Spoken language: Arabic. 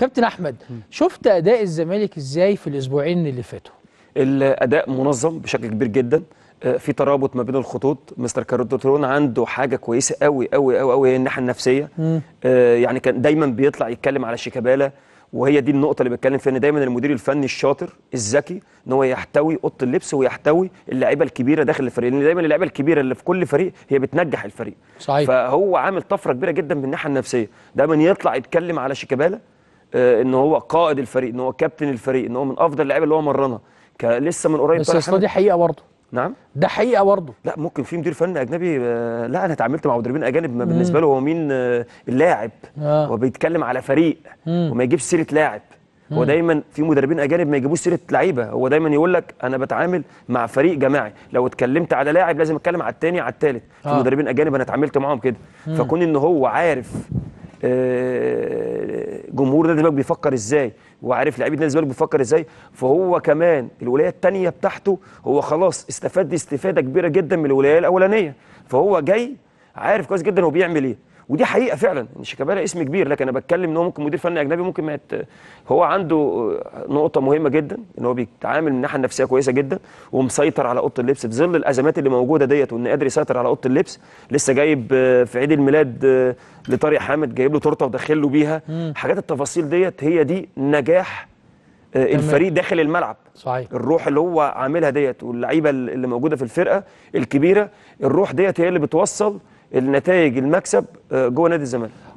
كابتن احمد شفت اداء الزمالك ازاي في الاسبوعين اللي فاتوا الاداء منظم بشكل كبير جدا آه، في ترابط ما بين الخطوط مستر كاردوترون عنده حاجه كويسه قوي قوي قوي قوي هي الناحيه النفسيه آه، يعني كان دايما بيطلع يتكلم على شيكابالا وهي دي النقطه اللي بتكلم فيها ان دايما المدير الفني الشاطر الذكي ان هو يحتوي اوضه اللبس ويحتوي اللعيبه الكبيره داخل الفريق لان دايما اللعيبه الكبيره اللي في كل فريق هي بتنجح الفريق صحيح. فهو عامل طفره كبيره جدا من الناحيه النفسيه دايما يطلع يتكلم على شيكابالا آه، ان هو قائد الفريق ان هو كابتن الفريق ان هو من افضل اللعيبه اللي هو مرنها لسه من قريب بس اصل دي حقيقه برضه نعم ده حقيقه برضه لا ممكن في مدير فني اجنبي آه، لا انا اتعاملت مع مدربين اجانب ما بالنسبه له هو مين آه، اللاعب آه. هو بيتكلم على فريق مم. وما يجيبش سيره لاعب مم. هو دايما في مدربين اجانب ما يجيبوش سيره لعيبه هو دايما يقول لك انا بتعامل مع فريق جماعي لو اتكلمت على لاعب لازم اتكلم على الثاني على الثالث آه. في مدربين اجانب انا اتعاملت معاهم كده فكون ان هو عارف آه الجمهور نادي الزمالك بيفكر ازاي وعارف لعيبه نادي الزمالك بيفكر ازاي فهو كمان الولايه الثانيه بتاعته هو خلاص استفاد استفاده كبيره جدا من الولايه الاولانيه فهو جاي عارف كويس جدا هو بيعمل ايه ودي حقيقه فعلا ان شيكابالا اسم كبير لكن انا بتكلم ان هو ممكن مدير فني اجنبي ممكن ما يت... هو عنده آه، نقطه مهمه جدا ان هو بيتعامل من الناحيه النفسيه كويسه جدا ومسيطر على اوضه اللبس في ظل الازمات اللي موجوده ديت وان قادر يسيطر على اوضه اللبس لسه جايب آه، في عيد الميلاد آه، لطارق حامد جايب له تورته وداخل له بيها مم. حاجات التفاصيل ديت هي دي نجاح الفريق داخل الملعب صحيح الروح اللي هو عاملها ديت واللعيبه اللي موجوده في الفرقه الكبيره الروح ديت هي اللي بتوصل النتائج المكسب آه، جوه نادي الزمالك